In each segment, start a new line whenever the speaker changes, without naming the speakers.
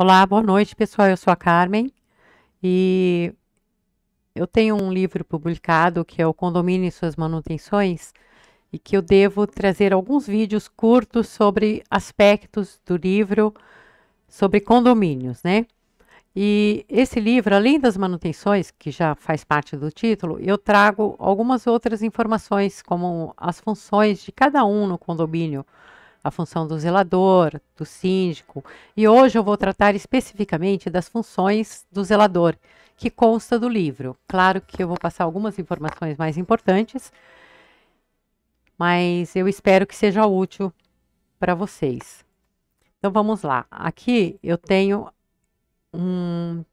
Olá, boa noite, pessoal. Eu sou a Carmen e eu tenho um livro publicado que é o Condomínio e suas manutenções e que eu devo trazer alguns vídeos curtos sobre aspectos do livro sobre condomínios, né? E esse livro, além das manutenções, que já faz parte do título, eu trago algumas outras informações, como as funções de cada um no condomínio, a função do zelador, do síndico, e hoje eu vou tratar especificamente das funções do zelador, que consta do livro. Claro que eu vou passar algumas informações mais importantes, mas eu espero que seja útil para vocês. Então vamos lá. Aqui eu tenho um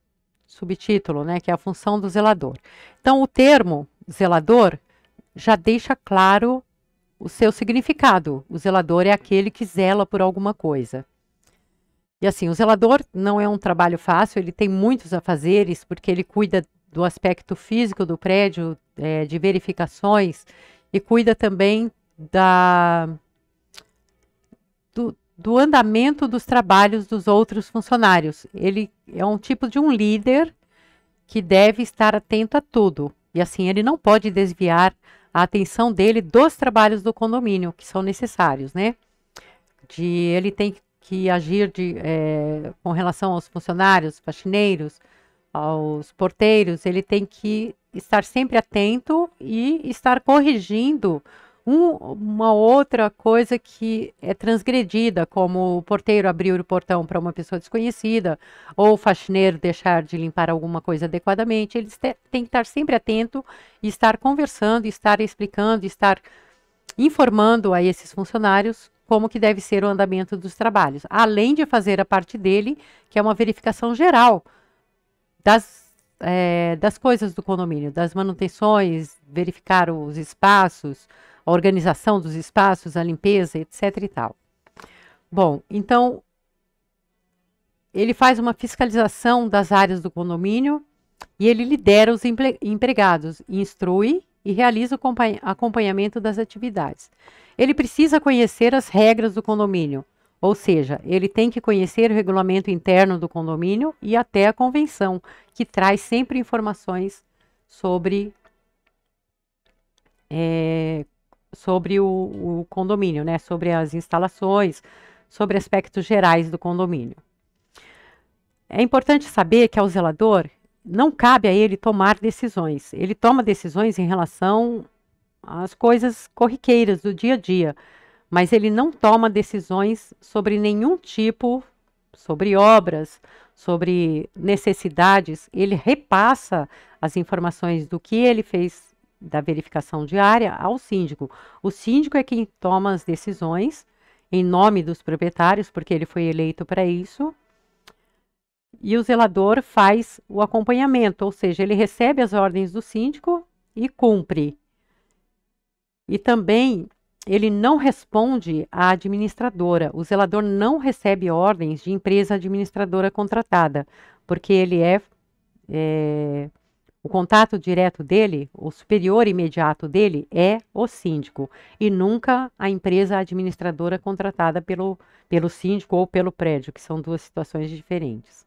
subtítulo, né, que é a função do zelador. Então o termo zelador já deixa claro o seu significado. O zelador é aquele que zela por alguma coisa. E assim, o zelador não é um trabalho fácil, ele tem muitos afazeres, porque ele cuida do aspecto físico do prédio, é, de verificações, e cuida também da, do, do andamento dos trabalhos dos outros funcionários. Ele é um tipo de um líder que deve estar atento a tudo, e assim ele não pode desviar a atenção dele dos trabalhos do condomínio que são necessários, né? De ele tem que agir de, é, com relação aos funcionários, faxineiros, aos porteiros, ele tem que estar sempre atento e estar corrigindo um, uma outra coisa que é transgredida, como o porteiro abrir o portão para uma pessoa desconhecida, ou o faxineiro deixar de limpar alguma coisa adequadamente, eles têm que estar sempre atento e estar conversando, estar explicando, estar informando a esses funcionários como que deve ser o andamento dos trabalhos, além de fazer a parte dele, que é uma verificação geral das, é, das coisas do condomínio, das manutenções, verificar os espaços, a organização dos espaços, a limpeza, etc. e tal. Bom, então ele faz uma fiscalização das áreas do condomínio e ele lidera os empregados, instrui e realiza o acompanhamento das atividades. Ele precisa conhecer as regras do condomínio, ou seja, ele tem que conhecer o regulamento interno do condomínio e até a convenção, que traz sempre informações sobre é, sobre o, o condomínio, né? Sobre as instalações, sobre aspectos gerais do condomínio. É importante saber que ao zelador não cabe a ele tomar decisões. Ele toma decisões em relação às coisas corriqueiras do dia a dia, mas ele não toma decisões sobre nenhum tipo, sobre obras, sobre necessidades. Ele repassa as informações do que ele fez da verificação diária ao síndico. O síndico é quem toma as decisões em nome dos proprietários, porque ele foi eleito para isso. E o zelador faz o acompanhamento, ou seja, ele recebe as ordens do síndico e cumpre. E também ele não responde à administradora. O zelador não recebe ordens de empresa administradora contratada, porque ele é, é o contato direto dele, o superior imediato dele, é o síndico e nunca a empresa administradora contratada pelo, pelo síndico ou pelo prédio, que são duas situações diferentes.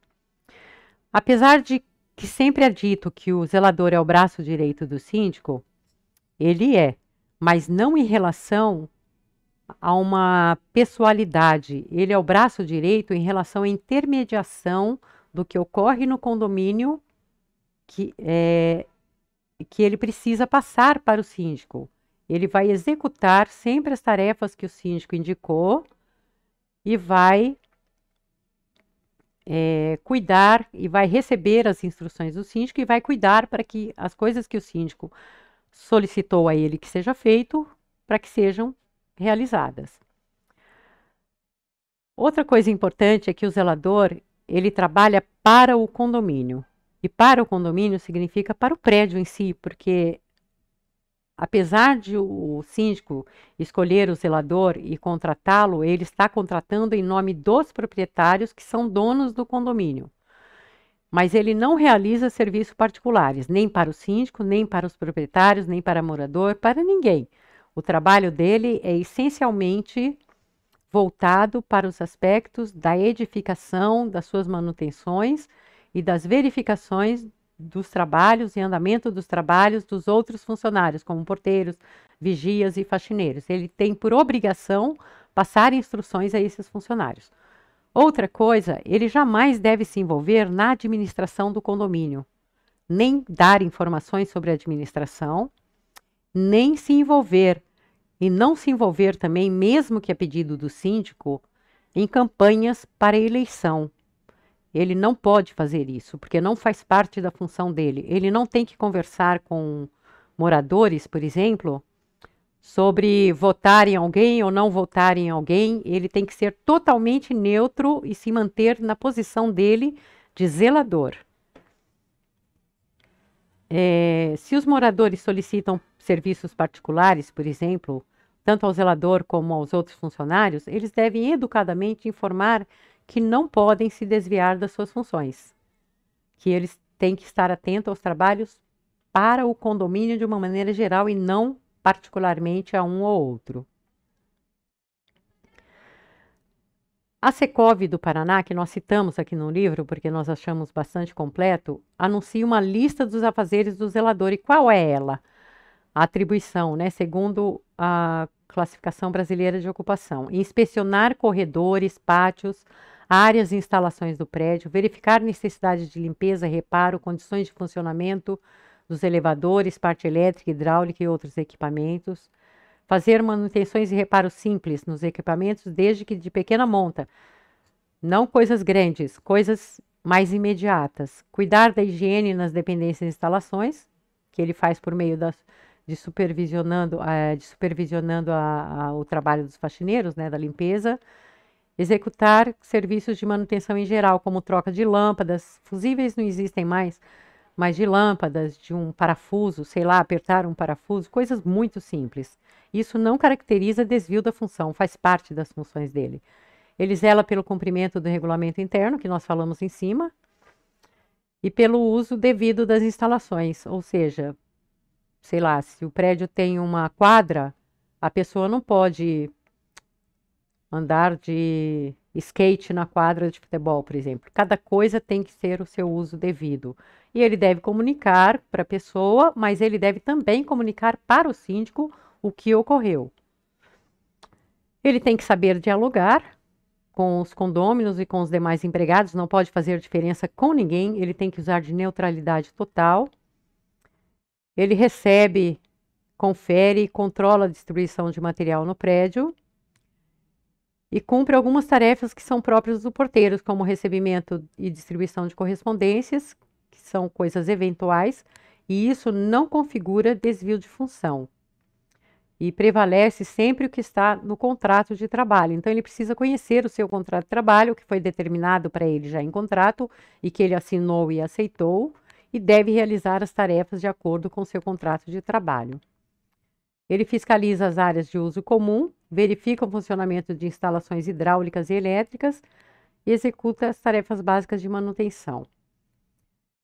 Apesar de que sempre é dito que o zelador é o braço direito do síndico, ele é, mas não em relação a uma pessoalidade. Ele é o braço direito em relação à intermediação do que ocorre no condomínio que, é, que ele precisa passar para o síndico. Ele vai executar sempre as tarefas que o síndico indicou e vai é, cuidar e vai receber as instruções do síndico e vai cuidar para que as coisas que o síndico solicitou a ele que seja feito para que sejam realizadas. Outra coisa importante é que o zelador ele trabalha para o condomínio. E para o condomínio significa para o prédio em si, porque apesar de o síndico escolher o zelador e contratá-lo, ele está contratando em nome dos proprietários que são donos do condomínio. Mas ele não realiza serviços particulares, nem para o síndico, nem para os proprietários, nem para morador, para ninguém. O trabalho dele é essencialmente voltado para os aspectos da edificação, das suas manutenções e das verificações dos trabalhos e andamento dos trabalhos dos outros funcionários, como porteiros, vigias e faxineiros. Ele tem por obrigação passar instruções a esses funcionários. Outra coisa, ele jamais deve se envolver na administração do condomínio, nem dar informações sobre a administração, nem se envolver, e não se envolver também, mesmo que a pedido do síndico, em campanhas para eleição ele não pode fazer isso, porque não faz parte da função dele. Ele não tem que conversar com moradores, por exemplo, sobre votar em alguém ou não votar em alguém. Ele tem que ser totalmente neutro e se manter na posição dele de zelador. É, se os moradores solicitam serviços particulares, por exemplo, tanto ao zelador como aos outros funcionários, eles devem educadamente informar que não podem se desviar das suas funções, que eles têm que estar atentos aos trabalhos para o condomínio de uma maneira geral e não particularmente a um ou outro. A Secov do Paraná, que nós citamos aqui no livro, porque nós achamos bastante completo, anuncia uma lista dos afazeres do zelador. E qual é ela? A atribuição, né? Segundo a classificação brasileira de ocupação. Inspecionar corredores, pátios, áreas e instalações do prédio, verificar necessidade de limpeza, reparo, condições de funcionamento dos elevadores, parte elétrica, hidráulica e outros equipamentos, fazer manutenções e reparos simples nos equipamentos, desde que de pequena monta, não coisas grandes, coisas mais imediatas, cuidar da higiene nas dependências e instalações, que ele faz por meio das, de supervisionando, eh, de supervisionando a, a, o trabalho dos faxineiros, né, da limpeza, Executar serviços de manutenção em geral, como troca de lâmpadas, fusíveis não existem mais, mas de lâmpadas, de um parafuso, sei lá, apertar um parafuso, coisas muito simples. Isso não caracteriza desvio da função, faz parte das funções dele. Ele zela pelo cumprimento do regulamento interno, que nós falamos em cima, e pelo uso devido das instalações, ou seja, sei lá, se o prédio tem uma quadra, a pessoa não pode andar de skate na quadra de futebol, por exemplo. Cada coisa tem que ser o seu uso devido. E ele deve comunicar para a pessoa, mas ele deve também comunicar para o síndico o que ocorreu. Ele tem que saber dialogar com os condôminos e com os demais empregados, não pode fazer diferença com ninguém, ele tem que usar de neutralidade total. Ele recebe, confere e controla a distribuição de material no prédio e cumpre algumas tarefas que são próprias do porteiro, como recebimento e distribuição de correspondências, que são coisas eventuais, e isso não configura desvio de função. E prevalece sempre o que está no contrato de trabalho. Então, ele precisa conhecer o seu contrato de trabalho, que foi determinado para ele já em contrato e que ele assinou e aceitou, e deve realizar as tarefas de acordo com o seu contrato de trabalho. Ele fiscaliza as áreas de uso comum, verifica o funcionamento de instalações hidráulicas e elétricas e executa as tarefas básicas de manutenção.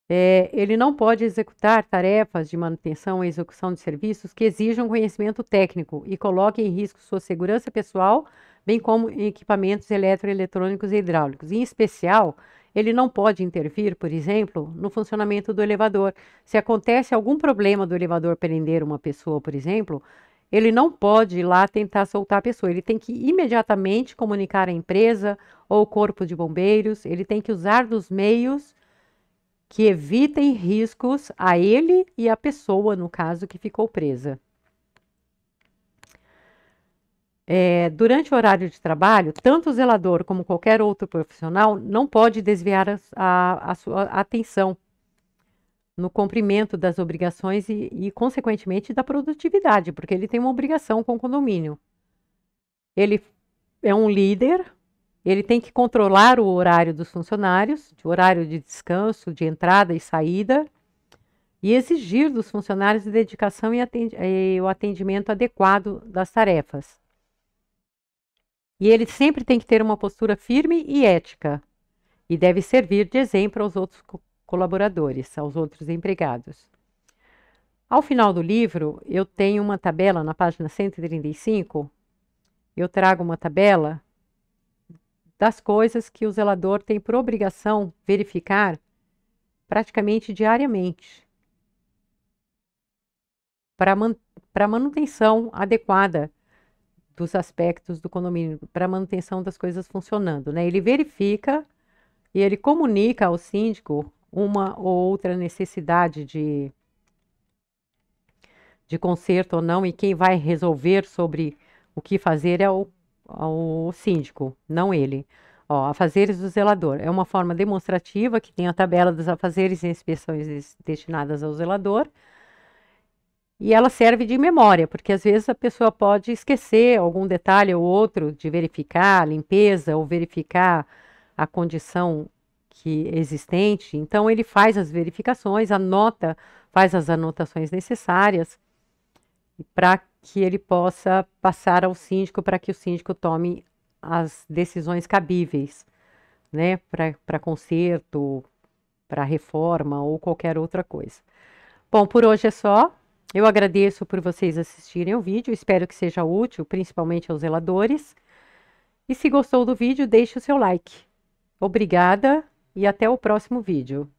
É, ele não pode executar tarefas de manutenção e execução de serviços que exijam conhecimento técnico e coloquem em risco sua segurança pessoal, bem como equipamentos eletroeletrônicos e hidráulicos. Em especial, ele não pode intervir, por exemplo, no funcionamento do elevador. Se acontece algum problema do elevador prender uma pessoa, por exemplo, ele não pode ir lá tentar soltar a pessoa. Ele tem que imediatamente comunicar a empresa ou o corpo de bombeiros. Ele tem que usar dos meios que evitem riscos a ele e à pessoa, no caso, que ficou presa. É, durante o horário de trabalho, tanto o zelador como qualquer outro profissional não pode desviar a, a, a sua atenção no cumprimento das obrigações e, e, consequentemente, da produtividade, porque ele tem uma obrigação com o condomínio. Ele é um líder, ele tem que controlar o horário dos funcionários, o horário de descanso, de entrada e saída, e exigir dos funcionários dedicação e, e o atendimento adequado das tarefas. E ele sempre tem que ter uma postura firme e ética, e deve servir de exemplo aos outros co colaboradores, aos outros empregados. Ao final do livro, eu tenho uma tabela na página 135. Eu trago uma tabela das coisas que o zelador tem por obrigação verificar praticamente diariamente para man manutenção adequada dos aspectos do condomínio, para manutenção das coisas funcionando. Né? Ele verifica e ele comunica ao síndico uma ou outra necessidade de, de conserto ou não, e quem vai resolver sobre o que fazer é o, é o síndico, não ele. Ó, afazeres do zelador. É uma forma demonstrativa que tem a tabela dos afazeres e inspeções destinadas ao zelador e ela serve de memória, porque às vezes a pessoa pode esquecer algum detalhe ou outro de verificar a limpeza ou verificar a condição que existente. Então ele faz as verificações, anota, faz as anotações necessárias para que ele possa passar ao síndico para que o síndico tome as decisões cabíveis, né, para conserto, para reforma ou qualquer outra coisa. Bom, por hoje é só. Eu agradeço por vocês assistirem o vídeo, espero que seja útil, principalmente aos zeladores. E se gostou do vídeo, deixe o seu like. Obrigada e até o próximo vídeo.